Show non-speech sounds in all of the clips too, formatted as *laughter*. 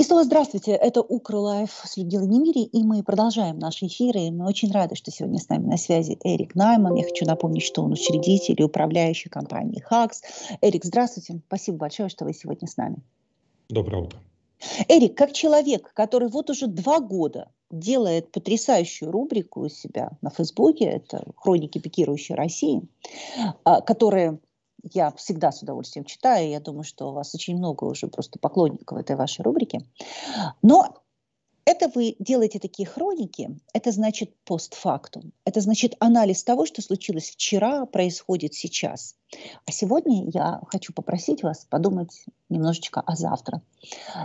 И снова здравствуйте, это Укра Укрлайф с Людмилой Немири, и мы продолжаем наши эфиры. мы очень рады, что сегодня с нами на связи Эрик Найман. Я хочу напомнить, что он учредитель и управляющий компании ХАКС. Эрик, здравствуйте, спасибо большое, что вы сегодня с нами. Доброе утро. Эрик, как человек, который вот уже два года делает потрясающую рубрику у себя на Фейсбуке, это «Хроники пикирующей России», а, которая я всегда с удовольствием читаю, я думаю, что у вас очень много уже просто поклонников этой вашей рубрики. Но это вы делаете такие хроники, это значит постфактум, это значит анализ того, что случилось вчера, происходит сейчас. А сегодня я хочу попросить вас подумать немножечко о завтра.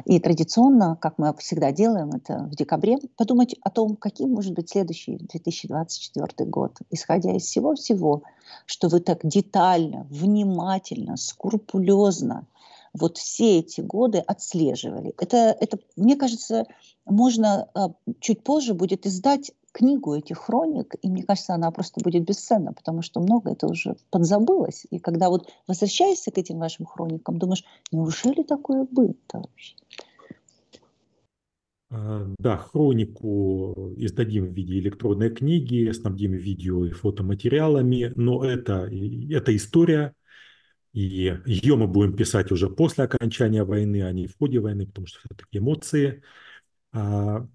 И традиционно, как мы всегда делаем это в декабре, подумать о том, каким может быть следующий 2024 год, исходя из всего-всего, что вы так детально, внимательно, скрупулезно вот все эти годы отслеживали. Это, это мне кажется, можно а, чуть позже будет издать книгу этих хроник, и мне кажется, она просто будет бесценна, потому что много это уже подзабылось. И когда вот возвращаешься к этим вашим хроникам, думаешь, неужели такое было вообще? А, да, хронику издадим в виде электронной книги, снабдим видео и фотоматериалами, но это, это история, и ее мы будем писать уже после окончания войны, а не в ходе войны, потому что все-таки эмоции. А,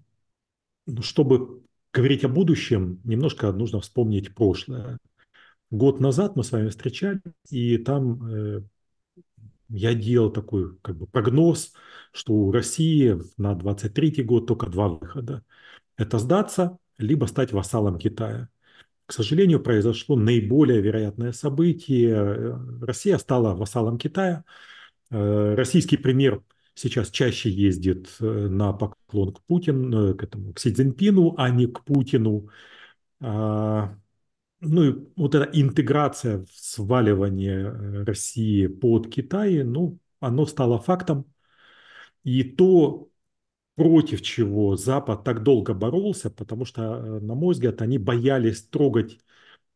ну, чтобы говорить о будущем, немножко нужно вспомнить прошлое. Год назад мы с вами встречались, и там э, я делал такой как бы, прогноз, что у России на 23 год только два выхода. Это сдаться, либо стать вассалом Китая – к сожалению, произошло наиболее вероятное событие. Россия стала вассалом Китая. Э, российский премьер сейчас чаще ездит э, на поклон к Путину, э, к, этому, к Си Цзиньпину, а не к Путину. А, ну и вот эта интеграция, сваливание России под Китай, ну, оно стало фактом. И то, против чего Запад так долго боролся, потому что, э, на мой взгляд, они боялись трогать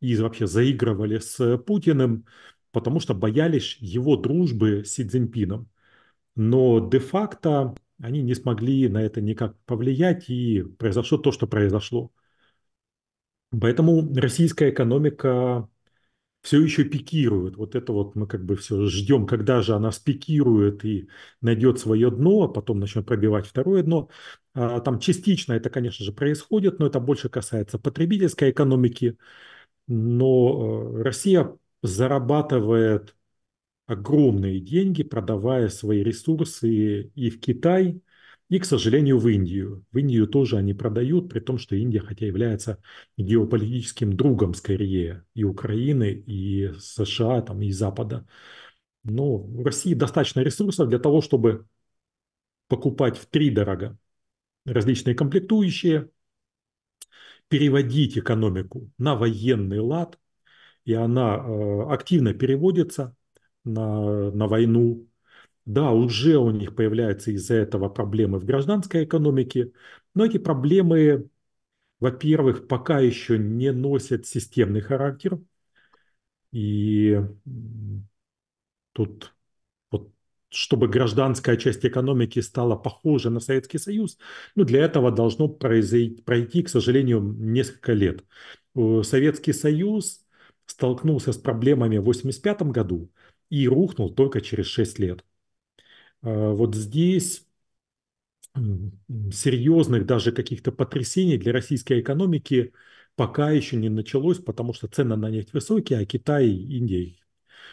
и вообще заигрывали с Путиным, потому что боялись его дружбы с Си Цзиньпином. Но де-факто они не смогли на это никак повлиять, и произошло то, что произошло. Поэтому российская экономика все еще пикирует. Вот это вот мы как бы все ждем, когда же она спикирует и найдет свое дно, а потом начнет пробивать второе дно. А, там частично это, конечно же, происходит, но это больше касается потребительской экономики. Но э, Россия зарабатывает огромные деньги, продавая свои ресурсы и в Китай, и, к сожалению, в Индию. В Индию тоже они продают, при том, что Индия, хотя является геополитическим другом скорее и Украины, и США, там, и Запада. Но в России достаточно ресурсов для того, чтобы покупать в три дорого различные комплектующие, переводить экономику на военный лад, и она э, активно переводится на, на войну, да, уже у них появляются из-за этого проблемы в гражданской экономике, но эти проблемы, во-первых, пока еще не носят системный характер. И тут чтобы гражданская часть экономики стала похожа на Советский Союз, ну, для этого должно произойти, пройти, к сожалению, несколько лет. Э, Советский Союз столкнулся с проблемами в 1985 году и рухнул только через 6 лет. Э, вот здесь серьезных даже каких-то потрясений для российской экономики пока еще не началось, потому что цены на нефть высокие, а Китай и Индия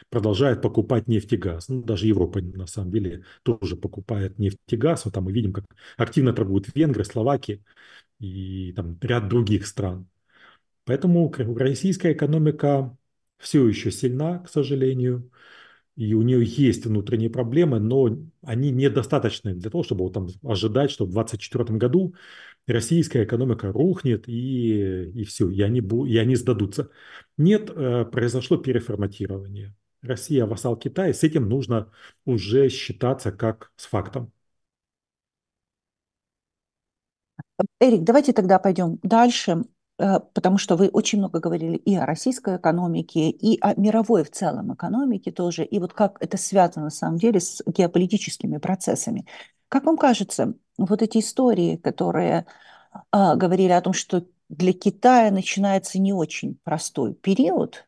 продолжают покупать нефть и газ. Ну, даже Европа, на самом деле, тоже покупает нефть и газ. Вот там мы видим, как активно торгуют венгры, словаки и там ряд других стран. Поэтому российская экономика все еще сильна, к сожалению и у нее есть внутренние проблемы, но они недостаточны для того, чтобы вот там ожидать, что в 2024 году российская экономика рухнет и, и все, и они, и они сдадутся. Нет, э, произошло переформатирование. Россия вассал Китая, с этим нужно уже считаться как с фактом. Эрик, давайте тогда пойдем дальше. Э, потому что вы очень много говорили и о российской экономике, и о мировой в целом экономике тоже, и вот как это связано на самом деле с геополитическими процессами. Как вам кажется, вот эти истории, которые а, говорили о том, что для Китая начинается не очень простой период,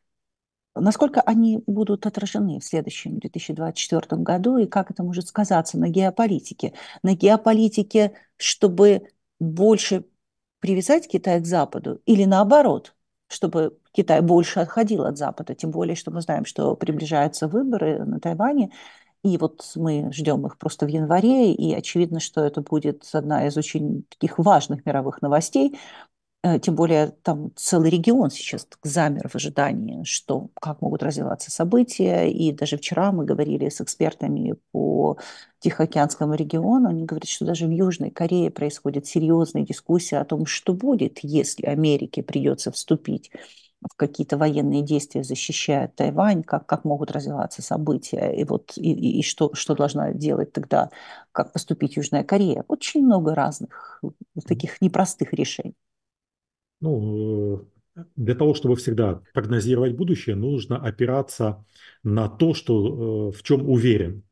насколько они будут отражены в следующем 2024 году и как это может сказаться на геополитике? На геополитике, чтобы больше привязать Китай к Западу или наоборот, чтобы Китай больше отходил от Запада, тем более, что мы знаем, что приближаются выборы на Тайване, и вот мы ждем их просто в январе, и очевидно, что это будет одна из очень таких важных мировых новостей, Э, тем более там целый регион сейчас замер в ожидании, что как могут развиваться события. И даже вчера мы говорили с экспертами по Тихоокеанскому региону. Они говорят, что даже в Южной Корее происходит серьезная дискуссия о том, что будет, если Америке придется вступить в какие-то военные действия, защищая Тайвань, как, как могут развиваться события, и, вот, и, и, и что, что должна делать тогда, как поступить Южная Корея. Очень много разных э, таких непростых решений ну, э, для того, чтобы всегда прогнозировать будущее, нужно опираться на то, что, э, в чем уверен.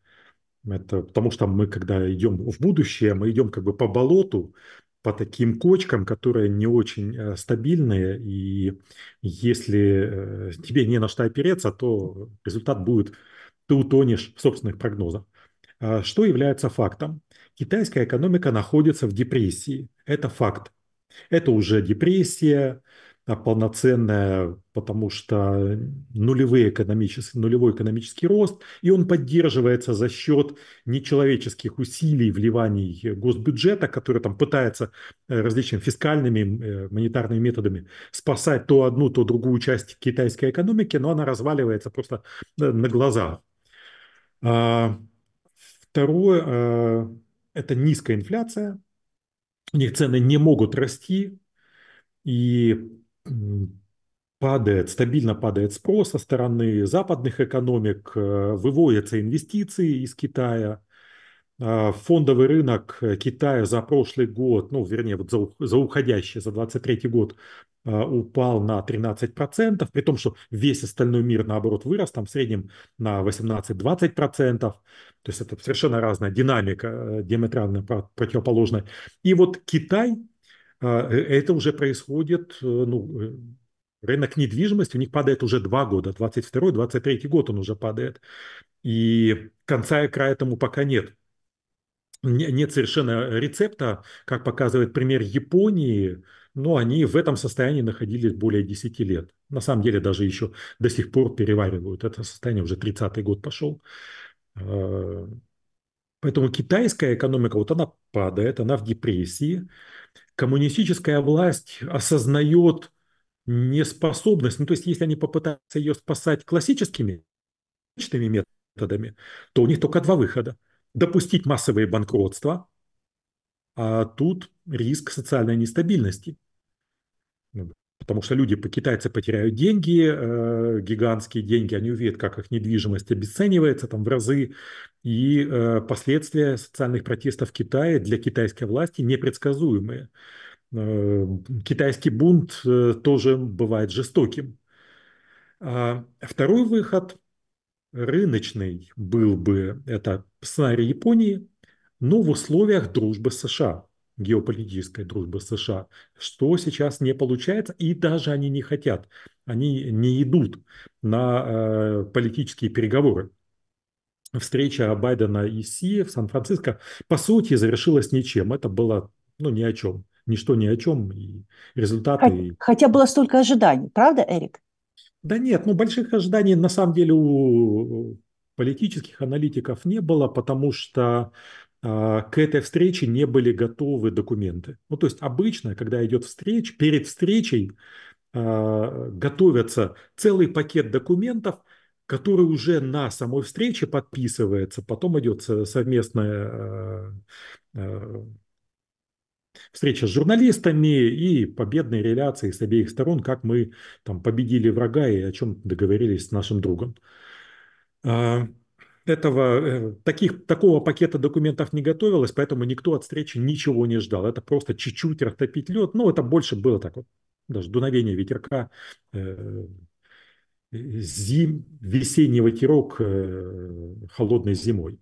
Это потому что мы, когда идем в будущее, мы идем как бы по болоту, по таким кочкам, которые не очень э, стабильные, и если тебе не на что опереться, то результат будет, ты утонешь в собственных прогнозах. А что является фактом? Китайская экономика находится в депрессии. Это факт. Это уже депрессия, а полноценная, потому что нулевой экономический, нулевой экономический рост, и он поддерживается за счет нечеловеческих усилий, вливаний госбюджета, который там пытается э, различными фискальными, э, монетарными методами спасать то одну, то другую часть китайской экономики, но она разваливается просто э, на глазах. А второе – это низкая инфляция – у них цены не могут расти, и падает, стабильно падает спрос со стороны западных экономик, э, выводятся инвестиции из Китая, а, фондовый рынок э, Китая за прошлый год, ну, вернее, вот за, за уходящий, за 23 год а, упал на 13%, при том, что весь остальной мир, наоборот, вырос там в среднем на 18-20%. То есть это совершенно разная динамика, э, диаметрально противоположная. И вот Китай, а, э, это уже происходит, ну, рынок недвижимости у них падает уже два года, 22-23 год он уже падает. И конца и края этому пока нет нет совершенно рецепта, как показывает пример Японии, но они в этом состоянии находились более 10 лет. На самом деле даже еще до сих пор переваривают это состояние, уже 30-й год пошел. А, поэтому китайская экономика, вот она падает, она в депрессии. Коммунистическая власть осознает неспособность, ну то есть если они попытаются ее спасать классическими методами, то у них только два выхода – допустить массовые банкротства, а тут риск социальной нестабильности. Ну, потому что люди, китайцы потеряют деньги, э, гигантские деньги, они увидят, как их недвижимость обесценивается там в разы. И э, последствия социальных протестов в Китае для китайской власти непредсказуемые. Э, китайский бунт э, тоже бывает жестоким. А второй выход рыночный был бы это сценарий Японии, но в условиях дружбы США, геополитической дружбы США, что сейчас не получается, и даже они не хотят, они не идут на э, политические переговоры. Встреча Байдена и Си в Сан-Франциско, по сути, завершилась ничем. Это было ну, ни о чем. Ничто ни о чем. И результаты... Хотя, хотя было столько ожиданий, правда, Эрик? Да нет, ну больших ожиданий на самом деле у политических аналитиков не было, потому что а, к этой встрече не были готовы документы. Ну, то есть обычно, когда идет встреча, перед встречей э, готовятся целый пакет документов, который уже на самой встрече подписывается, потом идет совместное э, встреча с журналистами и победные реляции с обеих сторон, как мы там победили врага и о чем договорились с нашим другом. А, этого, э, таких, такого пакета документов не готовилось, поэтому никто от встречи ничего не ждал. Это просто чуть-чуть растопить лед. Ну, это больше было так вот, даже дуновение ветерка, э, э, зим, весенний ветерок холодной зимой.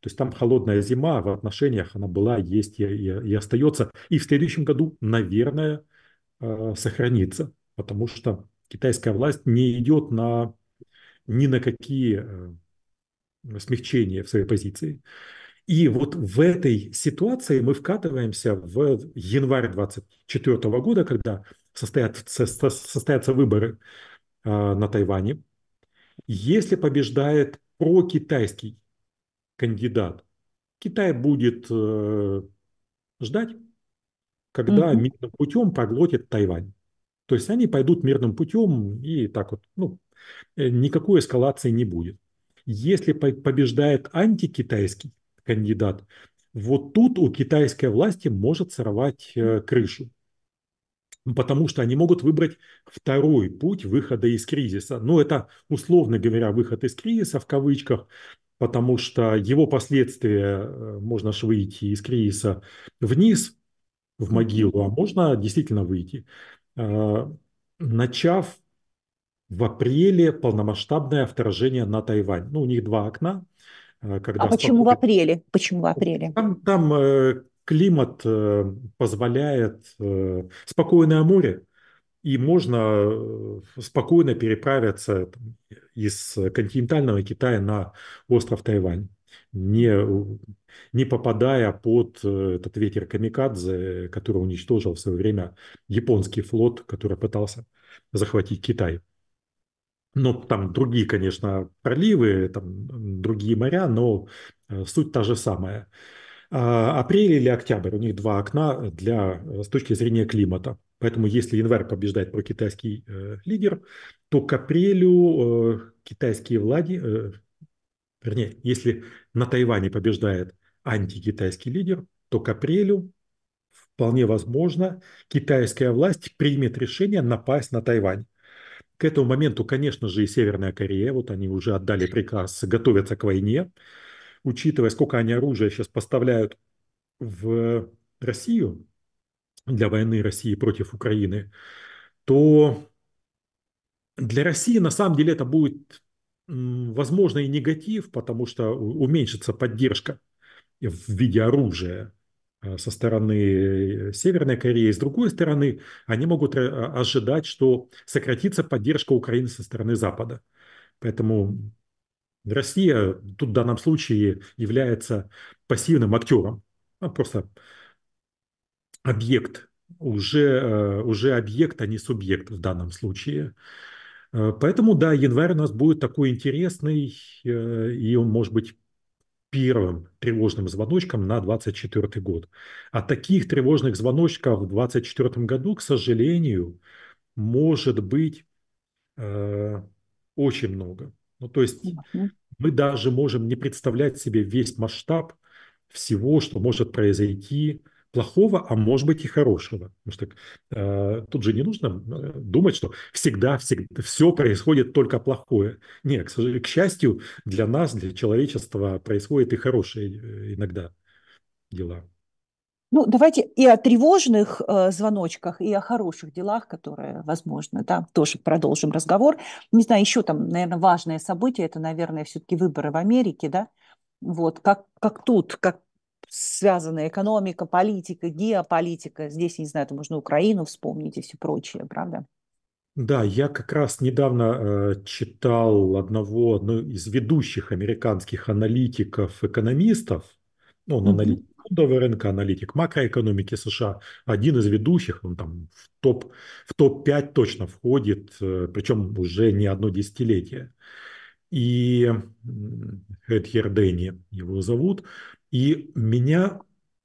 То есть там холодная зима а в отношениях, она была, есть и, и, и остается. И в следующем году, наверное, э, сохранится, потому что китайская власть не идет на, ни на какие э, смягчения в своей позиции. И вот в этой ситуации мы вкатываемся в январь 2024 года, когда состоят, состоятся выборы э, на Тайване. Если побеждает прокитайский кандидат. Китай будет э, ждать, когда угу. мирным путем проглотит Тайвань. То есть они пойдут мирным путем и так вот, ну, э, никакой эскалации не будет. Если побеждает антикитайский кандидат, вот тут у китайской власти может сорвать э, крышу. Потому что они могут выбрать второй путь выхода из кризиса. Ну, это, условно говоря, выход из кризиса в кавычках потому что его последствия э, можно ж выйти из кризиса вниз, в могилу, а можно действительно выйти. Э, начав в апреле полномасштабное вторжение на Тайвань. Ну, у них два окна. Э, когда а почему спокойно... в апреле? Почему в апреле? Там, там климат позволяет спокойное море, и можно спокойно переправиться из э, континентального Китая на остров Тайвань, не, не попадая под э, этот ветер камикадзе, который уничтожил в свое время японский флот, который пытался захватить Китай. Но там другие, конечно, проливы, там другие моря, но э, суть та же самая. А, апрель или октябрь, у них два окна для, с точки зрения климата – Поэтому если январь побеждает про китайский э, лидер, то к апрелю э, китайские влади, э, вернее, если на Тайване побеждает антикитайский лидер, то к апрелю вполне возможно китайская власть примет решение напасть на Тайвань. К этому моменту, конечно же, и Северная Корея, вот они уже отдали приказ, готовятся к войне. Учитывая, сколько они оружия сейчас поставляют в Россию, для войны России против Украины, то для России на самом деле это будет, возможно, и негатив, потому что уменьшится поддержка в виде оружия э, со стороны э, Северной Кореи. С другой стороны, они могут э, а, ожидать, что сократится поддержка Украины со стороны Запада. Поэтому Россия тут в данном случае является пассивным актером. Она просто объект, уже, э, уже объект, а не субъект в данном случае. Э, поэтому, да, январь у нас будет такой интересный, э, и он может быть первым тревожным звоночком на 2024 год. А таких тревожных звоночков в 2024 году, к сожалению, может быть очень много. Ну, то есть мы даже можем не представлять себе весь масштаб всего, что может произойти э, плохого, а может быть и хорошего. Потому что э, тут же не нужно э, думать, что всегда, всегда все происходит только плохое. Нет, к, сожалению, к счастью, для нас, для человечества происходит и хорошие э, иногда дела. Ну, давайте и о тревожных э, звоночках, и о хороших делах, которые, возможно, да, тоже продолжим разговор. Не знаю, еще там, наверное, важное событие, это, наверное, все-таки выборы в Америке, да? Вот, как, как тут, как, связаны экономика, политика, геополитика. Здесь, не знаю, это можно Украину вспомнить и все прочее, правда? Да, я как раз недавно э, читал одного ну, из ведущих американских аналитиков-экономистов, ну, он mm-hmm. аналитик фондового рынка, аналитик макроэкономики США, один из ведущих, он там в топ, в топ-5 точно входит, э, причем уже не одно десятилетие. И Эдгер Дэнни его зовут, и меня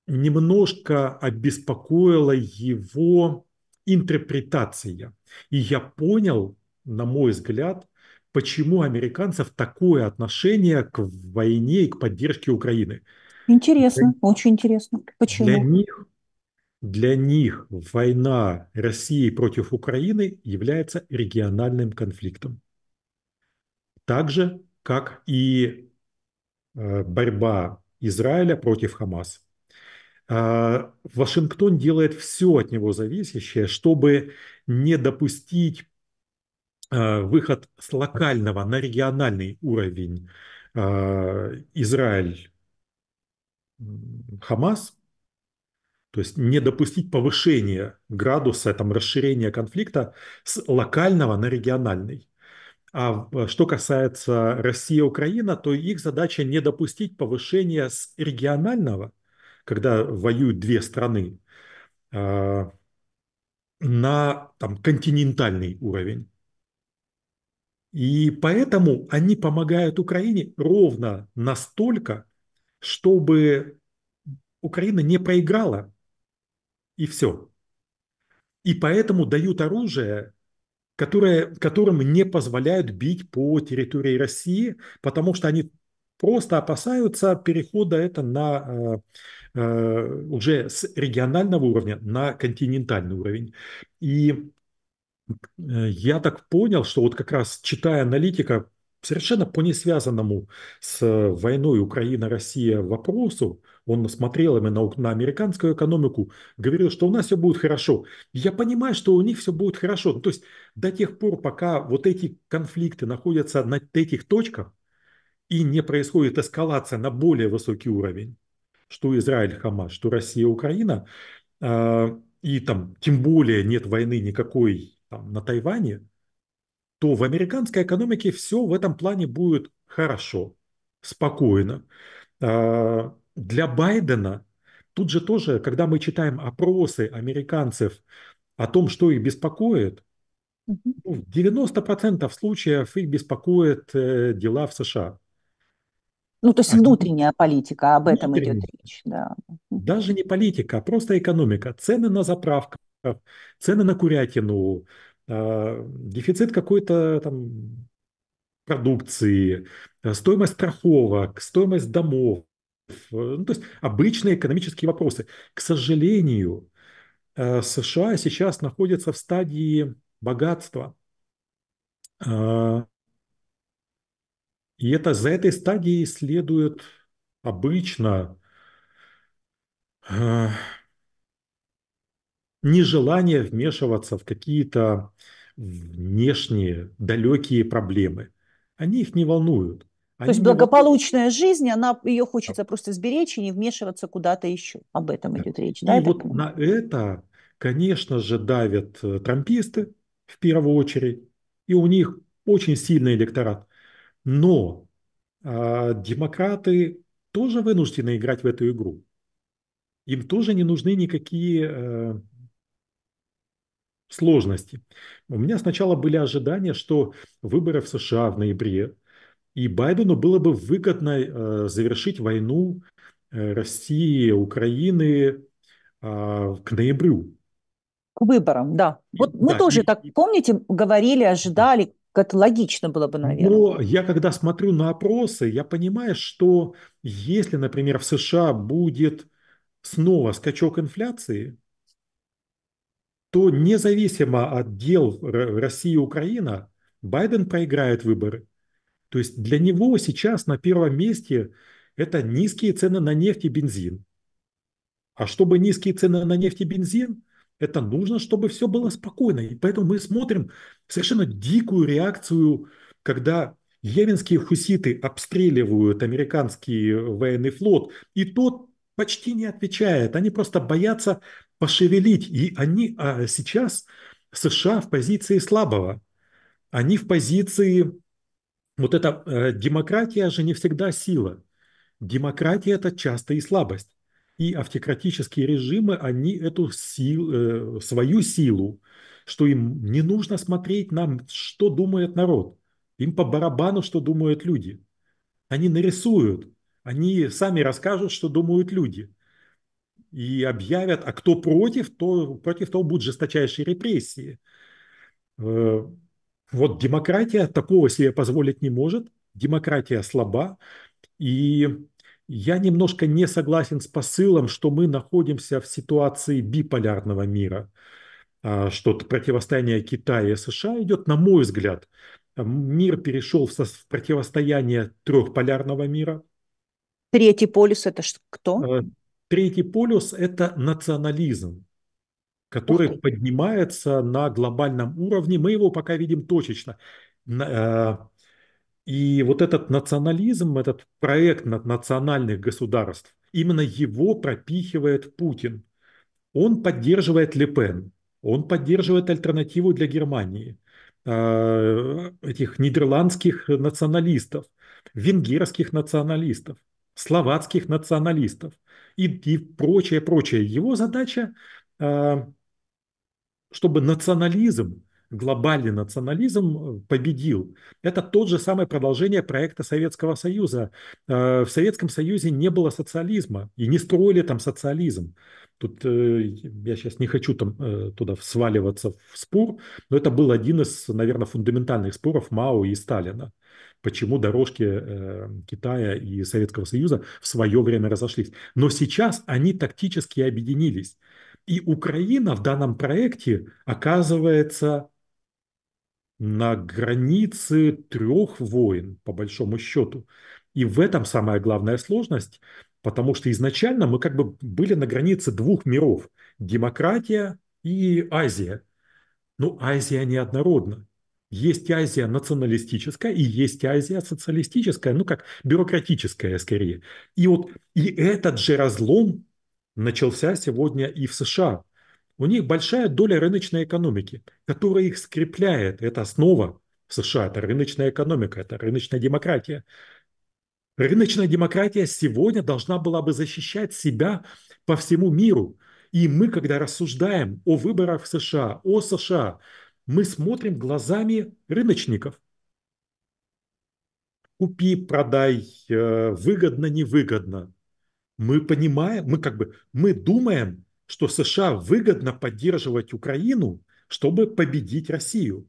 немножко обеспокоила его интерпретация. И я понял, на мой взгляд, почему американцев такое отношение к войне и к поддержке Украины. Интересно, для, очень интересно. Почему? Для них, для них война России против Украины является региональным конфликтом. Так же, как и э, борьба Израиля против Хамас. А, Вашингтон делает все от него зависящее, чтобы не допустить а, выход с локального на региональный уровень а, Израиль Хамас, то есть не допустить повышения градуса, там, расширения конфликта с локального на региональный. А э, что касается России и Украины, то их задача не допустить повышения с регионального, когда воюют две страны, а, на там, континентальный уровень. И поэтому они помогают Украине ровно настолько, чтобы Украина не проиграла. И все. И поэтому дают оружие которые, которым не позволяют бить по территории России, потому что они просто опасаются перехода это на э, э, уже с регионального уровня на континентальный уровень. И э, я так понял, что вот как раз читая аналитика совершенно по несвязанному с войной Украина-Россия вопросу, он смотрел именно на американскую экономику, говорил, что у нас все будет хорошо. Я понимаю, что у них все будет хорошо. Ну, то есть до тех пор, пока вот эти конфликты находятся на этих точках и не происходит эскалация на более высокий уровень, что Израиль, Хамас, что Россия, Украина, а, и там тем более нет войны никакой там, на Тайване, то в американской экономике все в этом плане будет хорошо, спокойно. А, для Байдена тут же тоже, когда мы читаем опросы американцев о том, что их беспокоит, ну, в 90% случаев их беспокоят э, дела в США. Ну, то есть Они... внутренняя политика, об этом идет речь. Да. Даже не политика, а просто экономика. Цены на заправках, цены на курятину, э, дефицит какой-то там продукции, э, стоимость страховок, стоимость домов, ну, то есть обычные экономические вопросы. К сожалению, э, США сейчас находятся в стадии богатства. Э, и это за этой стадией следует обычно э, нежелание вмешиваться в какие-то внешние далекие проблемы. Они их не волнуют. Они То есть благополучная могут... жизнь, она, ее хочется да. просто сберечь и не вмешиваться куда-то еще. Об этом да. идет речь. И да, и вот на это, конечно же, давят э, трамписты в первую очередь, и у них очень сильный электорат. Но э, демократы тоже вынуждены играть в эту игру. Им тоже не нужны никакие э, сложности. У меня сначала были ожидания, что выборы в США в ноябре и Байдену было бы выгодно э, завершить войну э, России, Украины а, к ноябрю. К выборам, да. Вот и, мы да, тоже и, так, помните, говорили, ожидали, это логично было бы, наверное. Но я когда смотрю на опросы, я понимаю, что если, например, в США будет снова скачок инфляции, то независимо от дел России и Украина, Байден проиграет выборы. То есть для него сейчас на первом месте это низкие цены на нефть и бензин. А чтобы низкие цены на нефть и бензин, это нужно, чтобы все было спокойно. И поэтому мы смотрим совершенно дикую реакцию, когда йеменские хуситы обстреливают американский военный флот, и тот почти не отвечает. Они просто боятся пошевелить. И они а сейчас США в позиции слабого. Они в позиции вот эта э, демократия же не всегда сила. Демократия – это часто и слабость. И автократические режимы, они эту сил, э, свою силу, что им не нужно смотреть нам, что думает народ. Им по барабану, что думают люди. Они нарисуют, они сами расскажут, что думают люди. И объявят, а кто против, то против того будут жесточайшие репрессии. Э, вот демократия такого себе позволить не может, демократия слаба, и я немножко не согласен с посылом, что мы находимся в ситуации биполярного мира, а, что противостояние Китая и США идет, на мой взгляд, мир перешел в противостояние трехполярного мира. Третий полюс – это кто? А, третий полюс – это национализм который Ух ты. поднимается на глобальном уровне. Мы его пока видим точечно. Э, и вот этот национализм, этот проект национальных государств, именно его пропихивает Путин. Он поддерживает Лепен, он поддерживает альтернативу для Германии, э, этих нидерландских националистов, венгерских националистов, словацких националистов и, и прочее, прочее. Его задача а, чтобы национализм, глобальный национализм э, победил. Это тот же самое продолжение проекта Советского Союза. А, в Советском Союзе не было социализма и не строили там социализм. Тут э, я сейчас не хочу там э, туда сваливаться в спор, но это был один из, наверное, фундаментальных споров Мао и Сталина. Почему дорожки Китая и Советского Союза в свое время разошлись. Но сейчас они тактически объединились. И Украина в данном проекте оказывается на границе трех войн, по большому счету. И в этом самая главная сложность, потому что изначально мы как бы были на границе двух миров – демократия и Азия. Но ну, Азия неоднородна. Есть Азия националистическая и есть Азия социалистическая, ну как бюрократическая скорее. И вот и этот же разлом начался сегодня и в США. У них большая доля рыночной экономики, которая их скрепляет. Это основа США, это рыночная экономика, это рыночная демократия. Рыночная демократия сегодня должна была бы защищать себя по всему миру. И мы, когда рассуждаем о выборах в США, о США, мы смотрим глазами рыночников. Купи, продай, э, выгодно, невыгодно. Мы понимаем, мы как бы, мы думаем, что США выгодно поддерживать Украину, чтобы победить Россию.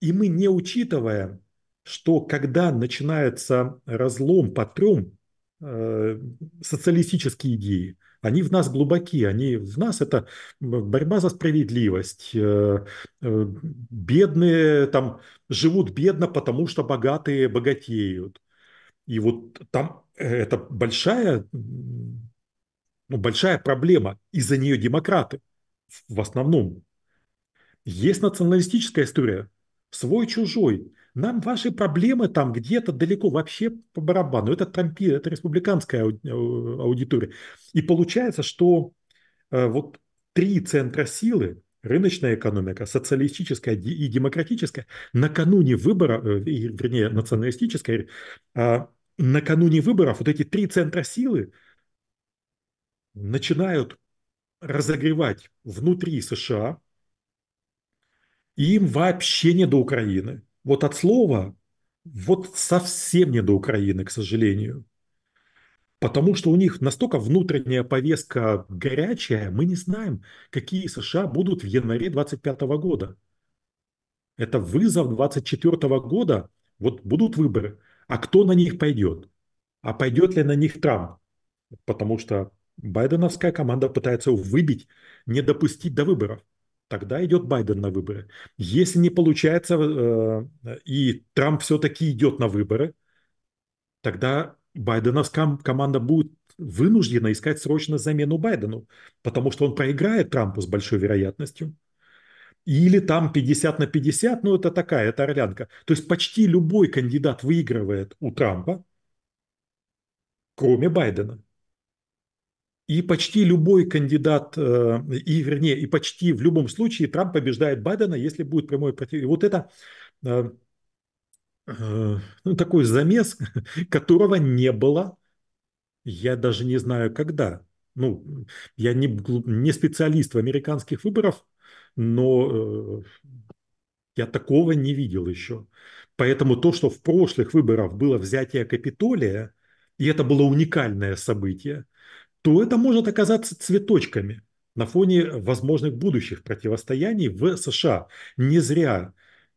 И мы не учитываем, что когда начинается разлом по трем э, социалистические идеи, они в нас глубоки, они в нас это борьба за справедливость. Э, э, бедные там живут бедно, потому что богатые богатеют. И вот там это большая, ну, большая проблема. Из-за нее демократы в основном. Есть националистическая история. Свой-чужой. Нам ваши проблемы там где-то далеко вообще по барабану. Это трампи, это республиканская э, аудитория. И получается, что э, вот три центра силы, рыночная экономика, социалистическая и демократическая, накануне выбора, э, вернее, националистическая, накануне выборов вот эти три центра силы начинают разогревать внутри США, и им вообще не до Украины. Вот от слова, вот совсем не до Украины, к сожалению. Потому что у них настолько внутренняя повестка горячая, мы не знаем, какие США будут в январе 2025 года. Это вызов 2024 года, вот будут выборы – а кто на них пойдет? А пойдет ли на них Трамп? Потому что байденовская команда пытается выбить, не допустить до выборов. Тогда идет Байден на выборы. Если не получается, э, и Трамп все-таки идет на выборы, тогда байденовская команда будет вынуждена искать срочно замену Байдену, потому что он проиграет Трампу с большой вероятностью. Или там 50 на 50, ну это такая, это орлянка. То есть почти любой кандидат выигрывает у Трампа, кроме Байдена. И почти любой кандидат, э, и вернее, и почти в любом случае Трамп побеждает Байдена, если будет прямой против. И вот это э, э, ну, такой замес, *laughs* которого не было, я даже не знаю когда. Ну, я не, не специалист в американских выборах, но э, я такого не видел еще. Поэтому то, что в прошлых выборах было взятие Капитолия, и это было уникальное событие, то это может оказаться цветочками на фоне возможных будущих противостояний в США. Не зря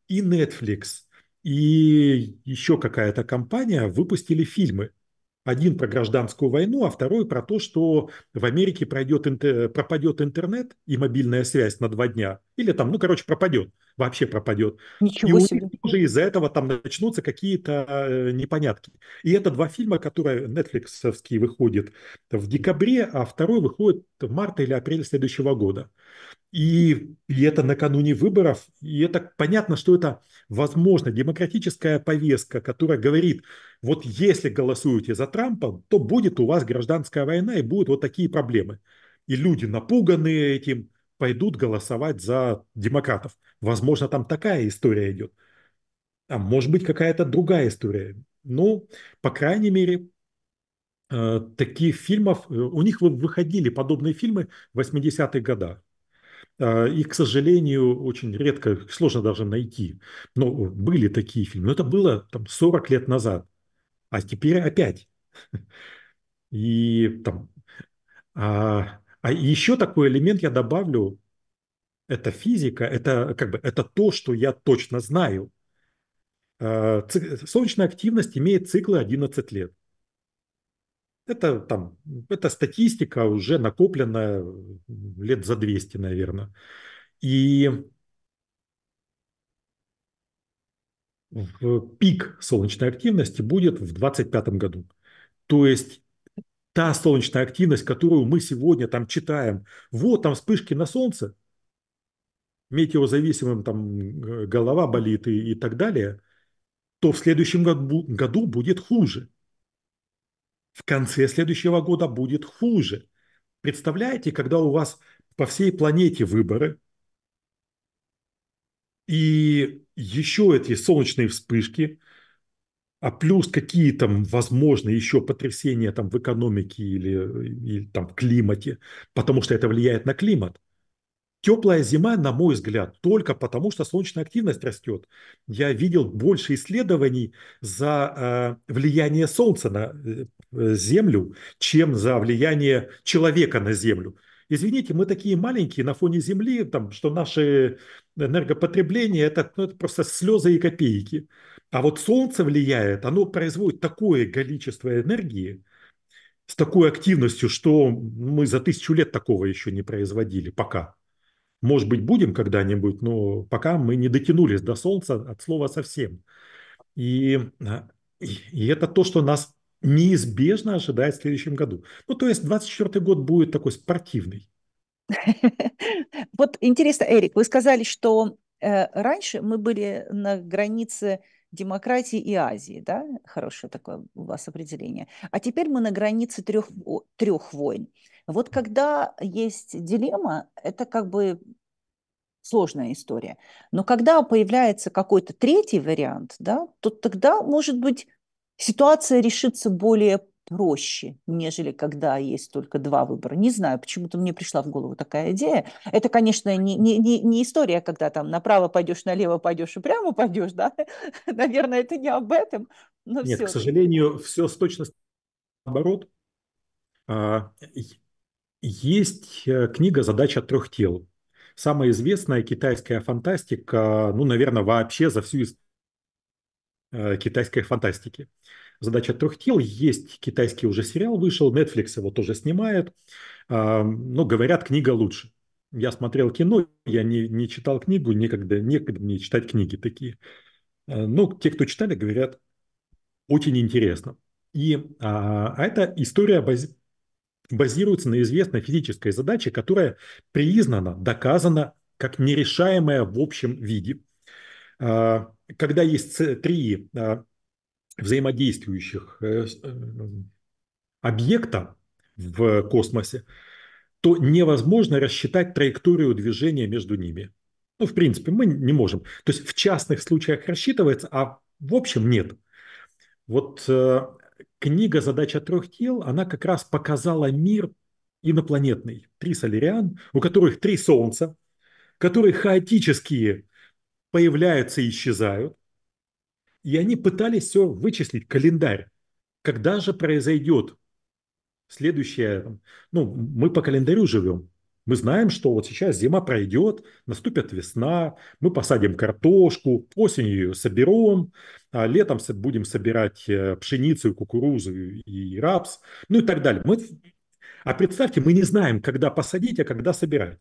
и Netflix, и еще какая-то компания выпустили фильмы – один про гражданскую войну, а второй про то, что в Америке пройдет, пропадет интернет и мобильная связь на два дня, или там, ну, короче, пропадет, вообще пропадет. Ничего и себе. них уже из-за этого там начнутся какие-то э, непонятки. И это два фильма, которые Netflix выходят в декабре, а второй выходит в марте или апреле следующего года. И, и это накануне выборов, и это понятно, что это, возможно, демократическая повестка, которая говорит, вот если голосуете за Трампа, то будет у вас гражданская война и будут вот такие проблемы. И люди напуганы этим, пойдут голосовать за демократов. Возможно, там такая история идет. А может быть, какая-то другая история. Ну, по крайней мере, э, таких фильмов, э, у них выходили подобные фильмы в 80-х годах. Э, и, к сожалению, очень редко, сложно даже найти. Но были такие фильмы. Но это было там 40 лет назад. А теперь опять. *laughs* И там а, а еще такой элемент я добавлю, это физика, это как бы это то, что я точно знаю. Э, солнечная активность имеет циклы 11 лет. Это там, это статистика уже накопленная лет за 200, наверное. И пик солнечной активности будет в 2025 году. То есть та солнечная активность, которую мы сегодня там читаем, вот там вспышки на солнце, метеозависимым там э, голова болит и, и так далее, то в следующем году, году будет хуже. В конце следующего года будет хуже. Представляете, когда у вас по всей планете выборы, и еще эти солнечные вспышки – а плюс какие там, возможно, еще потрясения там в экономике или, э, или там в климате, потому что это влияет на климат. Теплая зима, на мой взгляд, только потому, что солнечная активность растет. Я видел больше исследований за э, влияние Солнца на э, э, Землю, чем за влияние человека на Землю. Извините, мы такие маленькие на фоне Земли, там, что наше энергопотребление это, ну, это просто слезы и копейки. А вот Солнце влияет, оно производит такое количество энергии, с такой активностью, что мы за тысячу лет такого еще не производили пока. Может быть, будем когда-нибудь, но пока мы не дотянулись до Солнца от слова совсем. И, а, и это то, что нас неизбежно ожидает в следующем году. Ну, то есть 24 год будет такой спортивный. *laughs* Вот интересно, Эрик, вы сказали, что э, раньше мы были на границе демократии и Азии, да, хорошее такое у вас определение. А теперь мы на границе трех, трех войн. Вот когда есть дилемма, это как бы сложная история. Но когда появляется какой-то третий вариант, да, то тогда, может быть, ситуация решится более проще, нежели когда есть только два выбора. Не знаю, почему-то мне пришла в голову такая идея. Это, конечно, не, не, не, не история, когда там направо пойдешь, налево пойдешь и прямо пойдешь, да? *laughs* Наверное, это не об этом. Но Нет, все. к сожалению, все с точностью наоборот. А, есть э, книга «Задача трех тел». Самая известная китайская фантастика, ну, наверное, вообще за всю историю э, китайской фантастики задача трех тел. Есть китайский уже сериал вышел, Netflix его тоже снимает. А, но говорят, книга лучше. Я смотрел кино, я не, не читал книгу, некогда, некогда мне читать книги такие. А, но те, кто читали, говорят, очень интересно. И а, а эта история баз, базируется на известной физической задаче, которая признана, доказана как нерешаемая в общем виде. А, когда есть три а, взаимодействующих э, э, объекта в космосе, то невозможно рассчитать траекторию движения между ними. Ну, в принципе, мы не можем. То есть в частных случаях рассчитывается, а в общем нет. Вот э, книга «Задача трех тел», она как раз показала мир инопланетный. Три солериан, у которых три солнца, которые хаотические появляются и исчезают. И они пытались все вычислить, календарь. Когда же произойдет следующее? Ну, мы по календарю живем. Мы знаем, что вот сейчас зима пройдет, наступит весна, мы посадим картошку, осенью ее соберем, а летом будем собирать э, пшеницу, кукурузу и рапс, ну и так далее. Мы... А представьте, мы не знаем, когда посадить, а когда собирать.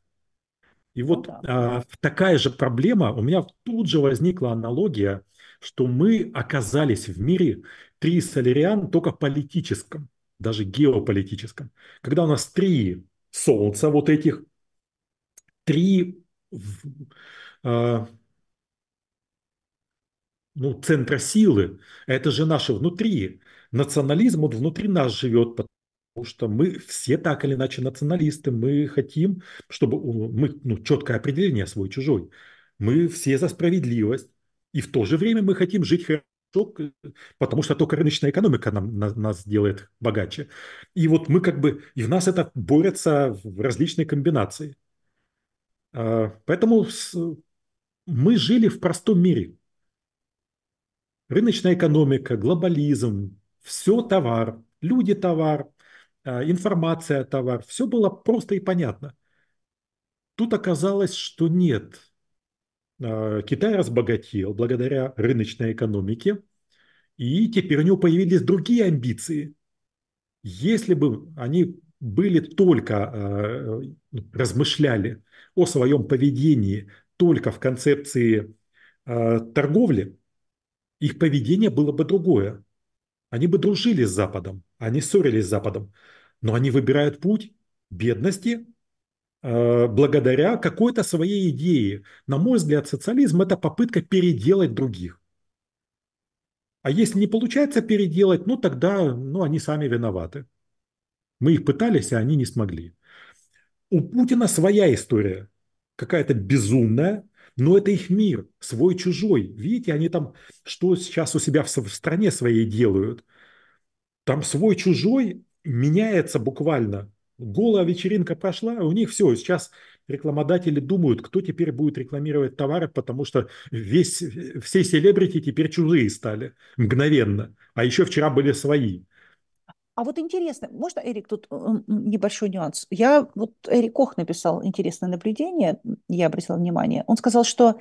И вот ну, да. а, такая же проблема, у меня тут же возникла аналогия что мы оказались в мире три соляриан только политическом, даже геополитическом. Когда у нас три солнца вот этих, три а, ну, центра силы, это же наши внутри. Национализм, вот внутри нас живет, потому что мы все так или иначе националисты, мы хотим, чтобы мы, ну, четкое определение свой-чужой. Мы все за справедливость, и в то же время мы хотим жить хорошо потому что только рыночная экономика нам, на, нас делает богаче. И вот мы как бы, и в нас это борется в различные комбинации. А, поэтому мы жили в простом мире. Рыночная экономика, глобализм, все товар, люди товар, а, информация товар, все было просто и понятно. Тут оказалось, что нет, а, Китай разбогател благодаря рыночной экономике, и теперь у него появились другие амбиции. Если бы они были только, а, ну, размышляли о своем поведении только в концепции а, торговли, их поведение было бы другое. Они бы дружили с Западом, они ссорились с Западом, но они выбирают путь бедности Э, благодаря какой-то своей идее. На мой взгляд, социализм – это попытка переделать других. А если не получается переделать, ну тогда ну, они сами виноваты. Мы их пытались, а они не смогли. У Путина своя история, какая-то безумная, но это их мир, свой-чужой. Видите, они там, что сейчас у себя в стране своей делают. Там свой-чужой меняется буквально голая вечеринка прошла, у них все, сейчас рекламодатели думают, кто теперь будет рекламировать товары, потому что весь, все селебрити теперь чужие стали мгновенно, а еще вчера были свои. А вот интересно, можно, Эрик, тут э, небольшой нюанс. Я, вот Эрик Кох написал интересное наблюдение, я обратила внимание. Он сказал, что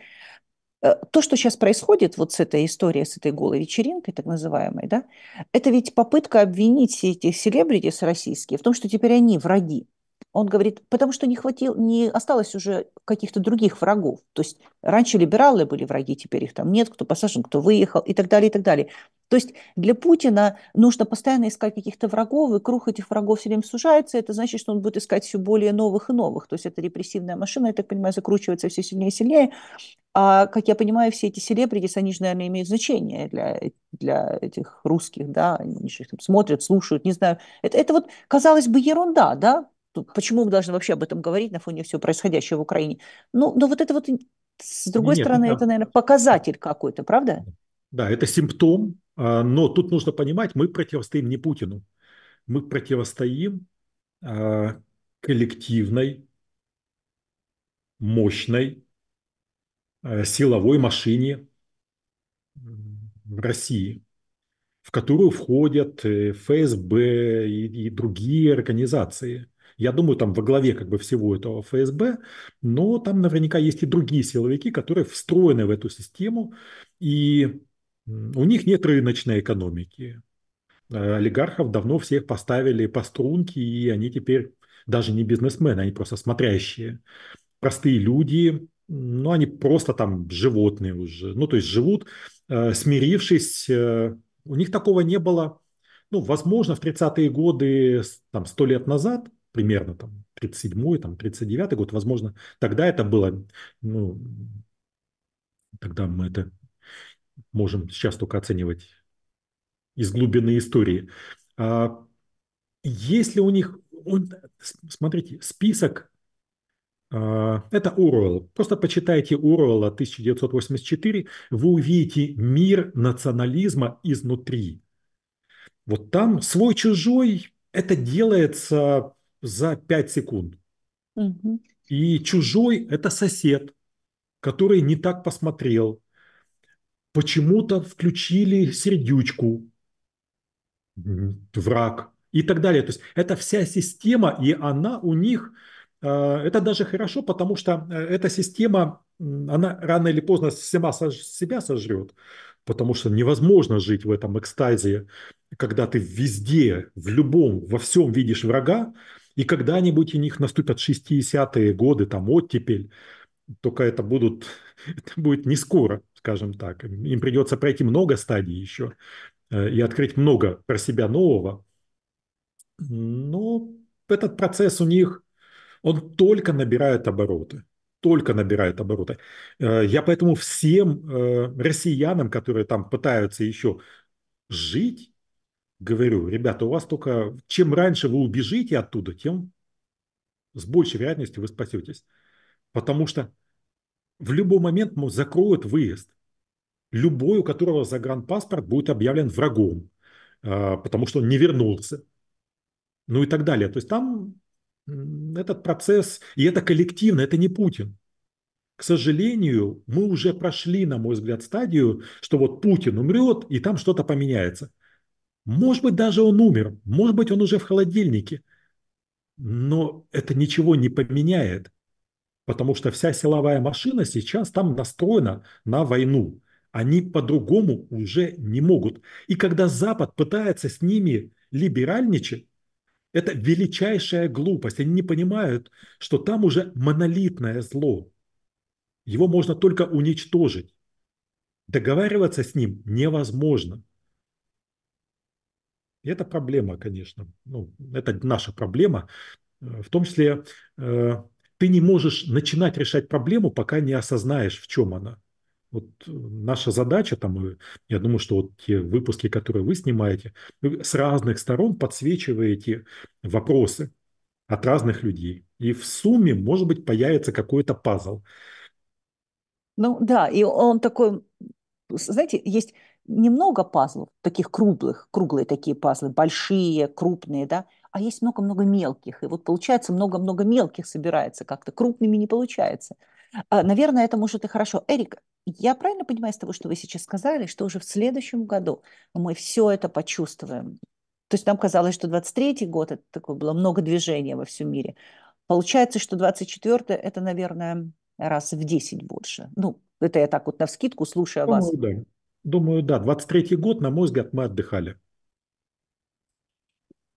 Э, то, что сейчас происходит вот с этой историей, с этой голой вечеринкой, так называемой, да, это ведь попытка обвинить все этих селебритис российские в том, что теперь они враги. Он говорит, потому что не хватило, не осталось уже каких-то других врагов. То есть раньше либералы были враги, теперь их там нет, кто посажен, кто выехал и так далее, и так далее. То есть для Путина нужно постоянно искать каких-то врагов, и круг этих врагов все время сужается. Это значит, что он будет искать все более новых и новых. То есть это репрессивная машина, я так понимаю, закручивается все сильнее и сильнее. А, как я понимаю, все эти селебритис, они же, наверное, имеют значение для, для этих русских, да, они же там смотрят, слушают, не знаю. Это, это вот, казалось бы, ерунда, да? Почему мы должны вообще об этом говорить на фоне всего происходящего в Украине? Ну, но ну, вот это вот, с другой Нет, стороны, да. это, наверное, показатель какой-то, правда? Да, это симптом, а, но тут нужно понимать, мы противостоим не Путину, мы противостоим а, коллективной, мощной Э, силовой машине в России, в которую входят э, ФСБ и, и другие организации. Я думаю, там во главе как бы всего этого ФСБ, но там наверняка есть и другие силовики, которые встроены в эту систему, и у них нет рыночной экономики. Э, олигархов давно всех поставили по струнке, и они теперь даже не бизнесмены, они просто смотрящие. Простые люди, ну, они просто там животные уже, ну, то есть живут, э, смирившись, э, у них такого не было, ну, возможно, в 30-е годы, там, 100 лет назад, примерно, там, 37-й, там, 39-й год, возможно, тогда это было, ну, тогда мы это можем сейчас только оценивать из глубины истории. А если у них, он, смотрите, список а, это Уруэлл. Просто почитайте Уруэлла 1984, вы увидите мир национализма изнутри. Вот там свой-чужой, это делается за 5 секунд. Угу. И чужой – это сосед, который не так посмотрел. Почему-то включили сердючку, враг и так далее. То есть это вся система, и она у них – Э, это даже хорошо, потому что э, эта система, она рано или поздно сама себя сожрет, потому что невозможно жить в этом экстазе, когда ты везде, в любом, во всем видишь врага, и когда-нибудь у них наступят 60-е годы, там, оттепель, только это, будут, *laughs* это будет не скоро, скажем так. Им придется пройти много стадий еще э, и открыть много про себя нового. Но этот процесс у них он только набирает обороты только набирает обороты. Э, я поэтому всем э, россиянам, которые там пытаются еще жить, говорю, ребята, у вас только чем раньше вы убежите оттуда, тем с большей вероятностью вы спасетесь. Потому что в любой момент закроют выезд. Любой, у которого загранпаспорт будет объявлен врагом, э, потому что он не вернулся. Ну и так далее. То есть там этот процесс, и это коллективно, это не Путин. К сожалению, мы уже прошли, на мой взгляд, стадию, что вот Путин умрет, и там что-то поменяется. Может быть, даже он умер, может быть, он уже в холодильнике, но это ничего не поменяет, потому что вся силовая машина сейчас там настроена на войну. Они по-другому уже не могут. И когда Запад пытается с ними либеральничать, это величайшая глупость. Они не понимают, что там уже монолитное зло. Его можно только уничтожить. Договариваться с ним невозможно. И это проблема, конечно. Ну, это наша проблема. Э, в том числе э, ты не можешь начинать решать проблему, пока не осознаешь, в чем она. Вот э, наша задача, там, э, я думаю, что вот те выпуски, которые вы снимаете, вы с разных сторон подсвечиваете вопросы от разных людей. И в сумме, может быть, появится какой-то пазл. Ну да, и он такой, знаете, есть немного пазлов, таких круглых, круглые такие пазлы, большие, крупные, да, а есть много-много мелких. И вот получается много-много мелких собирается как-то, крупными не получается – а, наверное, это может и хорошо. Эрик, я правильно понимаю из того, что вы сейчас сказали, что уже в следующем году мы все это почувствуем? То есть нам казалось, что 23-й год, это такое было много движения во всем мире. Получается, что 24-й это, наверное, раз в 10 больше. Ну, это я так вот на навскидку слушаю Думаю, вас. Да. Думаю, да. 23-й год, на мой взгляд, мы отдыхали.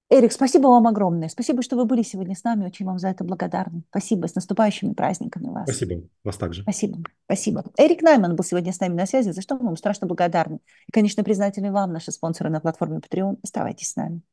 Эрик, спасибо вам огромное. Спасибо, что вы были сегодня с нами. Очень вам за это благодарны. Спасибо. С наступающими праздниками вас. Спасибо. Вас также. Спасибо. Спасибо. Эрик Найман был сегодня с нами на связи, за что мы вам страшно благодарны. И, конечно, признательны вам, наши спонсоры на платформе Patreon. Оставайтесь с нами.